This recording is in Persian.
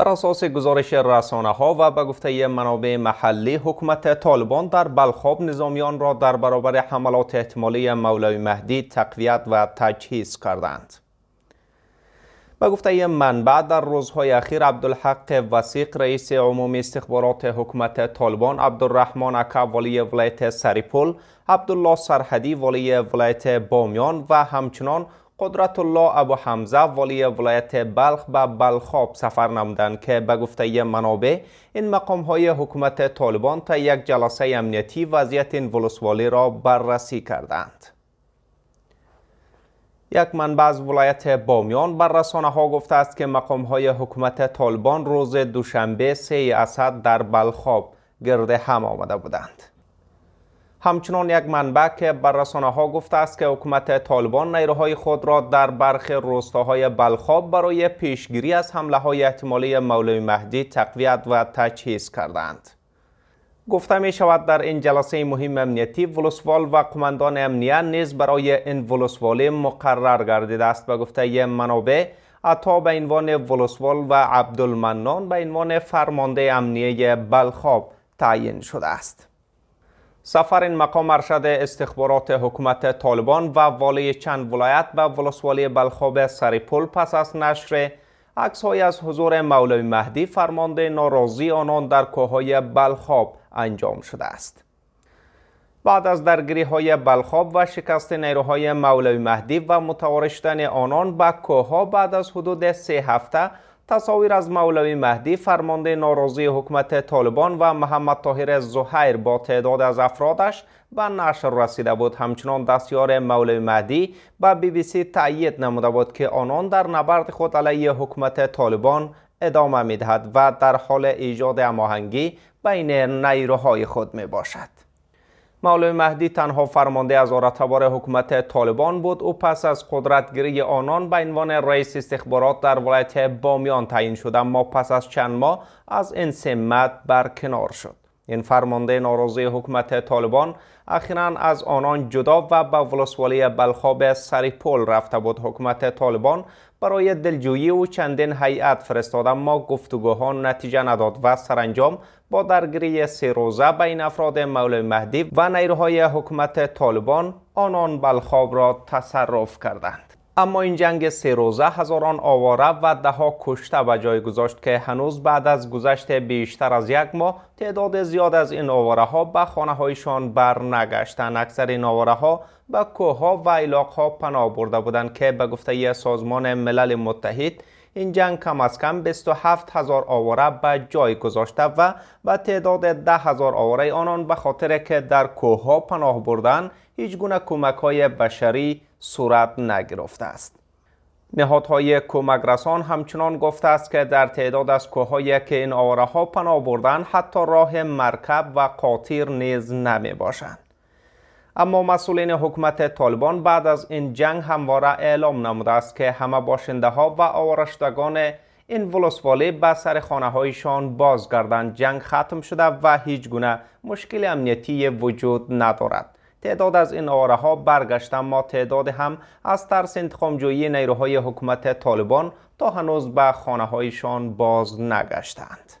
بر اساس گزارش رسانه ها و به گفته منابع محلی حکومت طالبان در بلخاب نظامیان را در برابر حملات احتمالی مولوی مهدی تقویت و تجهیز کردند. به گفته منبع در روزهای اخیر عبدالحق وسیق رئیس عمومی استخبارات حکومت طالبان عبدالرحمن اکا، والی ولایت سریپول عبدالله سرحدی والی ولایت بامیان و همچنان قدرت الله ابو حمزه والی ولایت بلخ به بلخاب سفر نمودند که به گفته منابع این مقام های حکومت طالبان تا یک جلسه امنیتی وضعیت این ولسوالی را بررسی کردند. یک منبع از ولایت بامیان بر رسانه ها گفته است که مقام های حکومت طالبان روز دوشنبه سه اسد در بلخاب گرد هم آمده بودند. همچنان یک منبع که بر رسانه ها گفته است که حکومت طالبان نیروهای خود را در برخی روستاهای بلخاب برای پیشگیری از حمله های احتمالی مولوی مهدی تقویت و تجهیز کردند. گفته می شود در این جلسه مهم امنیتی ولسوال و قماندان امنیه نیز برای این ولسوالی مقرر گردیده است به گفته منابع عطا به عنوان ولسوال و عبدالمنان به عنوان فرمانده امنیه بلخاب تعیین شده است. سفر این مقام ارشد استخبارات حکومت طالبان و والی چند ولایت و ولسوالی بلخاب سریپل پس از نشر عکس های از حضور مولوی مهدی فرمانده ناراضی آنان در کوههای بلخاب انجام شده است. بعد از درگیری های بلخاب و شکست نیروهای مولوی مهدی و متوارشتن آنان به کوها بعد از حدود سه هفته تصاویر از مولوی مهدی فرمانده ناراضی حکومت طالبان و محمد طاهر زهیر با تعداد از افرادش به نشر رسیده بود همچنان دستیار مولوی مهدی به بی بی سی تایید نموده بود که آنان در نبرد خود علیه حکومت طالبان ادامه دهد و در حال ایجاد اماهنگی بین نیروهای خود می باشد مولوی مهدی تنها فرمانده از آرتبار حکومت طالبان بود و پس از قدرتگیری آنان به عنوان رئیس استخبارات در ولایت بامیان تعیین شد اما پس از چند ماه از این سمت برکنار شد این فرمانده ناراضی حکومت طالبان اخیرا از آنان جدا و به ولسوالی بلخا به سری پل رفته بود حکومت طالبان برای دلجویی و چندین هیئت فرستاد ما گفتگوها نتیجه نداد و سرانجام با درگیری سه روزه بین افراد مولوی مهدی و نیروهای حکومت طالبان آنان بلخاب را تصرف کردند اما این جنگ سه روزه هزاران آواره و دهها کشته به جای گذاشت که هنوز بعد از گذشت بیشتر از یک ماه تعداد زیاد از این آواره ها به خانه هایشان برنگشتند اکثر این آواره ها به کوه ها و علاق ها پناه برده بودند که به گفته سازمان ملل متحد این جنگ کم از کم 27 هزار آواره به جای گذاشته و به تعداد 10 هزار آواره آنان به خاطر که در کوه ها پناه بردن هیچ گونه کمک های بشری صورت نگرفته است. نهادهای کمک رسان همچنان گفته است که در تعداد از کوههایی که این آواره ها پناه بردن حتی راه مرکب و قاطیر نیز نمی باشند. اما مسئولین حکومت طالبان بعد از این جنگ همواره اعلام نموده است که همه باشنده ها و آورشتگان این ولسوالی به سر خانه هایشان بازگردند جنگ ختم شده و هیچ گونه مشکل امنیتی وجود ندارد تعداد از این آره ها برگشتن ما تعداد هم از ترس انتخامجویی نیروهای حکومت طالبان تا هنوز به خانه هایشان باز نگشتند